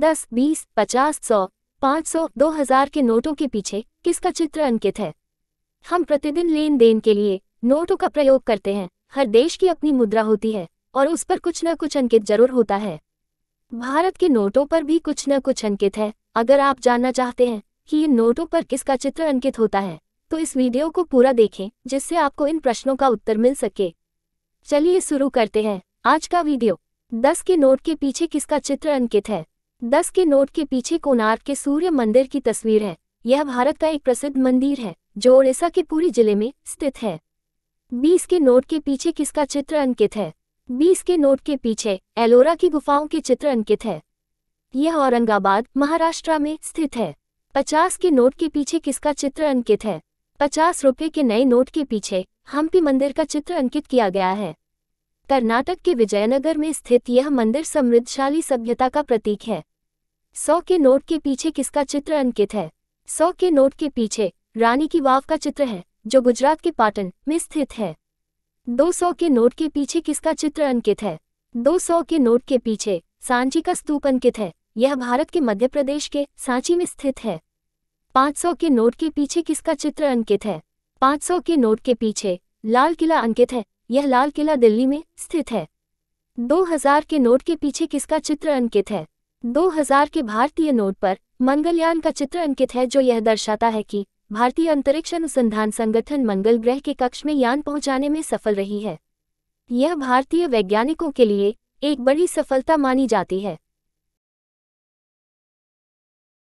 दस बीस पचास सौ पाँच सौ दो हजार के नोटों के पीछे किसका चित्र अंकित है हम प्रतिदिन लेन देन के लिए नोटों का प्रयोग करते हैं हर देश की अपनी मुद्रा होती है और उस पर कुछ न कुछ अंकित जरूर होता है भारत के नोटों पर भी कुछ न कुछ अंकित है अगर आप जानना चाहते हैं कि इन नोटों पर किसका चित्र अंकित होता है तो इस वीडियो को पूरा देखें जिससे आपको इन प्रश्नों का उत्तर मिल सके चलिए शुरू करते हैं आज का वीडियो दस के नोट के पीछे किसका चित्र अंकित है दस के नोट के पीछे कोनार्क के सूर्य मंदिर की तस्वीर है यह भारत का एक प्रसिद्ध मंदिर है जो ओडिशा के पूरी जिले में स्थित है बीस के नोट के पीछे किसका चित्र अंकित है बीस के नोट के पीछे एलोरा की गुफाओं के चित्र अंकित है यह औरंगाबाद महाराष्ट्र में स्थित है पचास के नोट के पीछे किसका चित्र अंकित है पचास रुपये के नए नोट के पीछे हम्पी मंदिर का चित्र अंकित किया गया है कर्नाटक के विजयनगर में स्थित यह मंदिर समृद्धशाली सभ्यता का प्रतीक है सौ के नोट के पीछे किसका चित्र अंकित है सौ के नोट के पीछे रानी की वाव का चित्र है जो गुजरात के पाटन में स्थित है दो सौ के नोट के पीछे किसका चित्र अंकित है दो सौ के नोट के पीछे सांची का स्तूप अंकित है यह भारत के मध्य प्रदेश के सांची में स्थित है पाँच सौ के नोट के पीछे किसका चित्र अंकित है पाँच सौ के नोट के पीछे लाल किला अंकित है यह लाल किला दिल्ली में स्थित है दो हजार के नोट के पीछे किसका चित्र अंकित है 2000 के भारतीय नोट पर मंगलयान का चित्र अंकित है जो यह दर्शाता है कि भारतीय अंतरिक्ष अनुसंधान संगठन मंगल ग्रह के कक्ष में यान पहुंचाने में सफल रही है यह भारतीय वैज्ञानिकों के लिए एक बड़ी सफलता मानी जाती है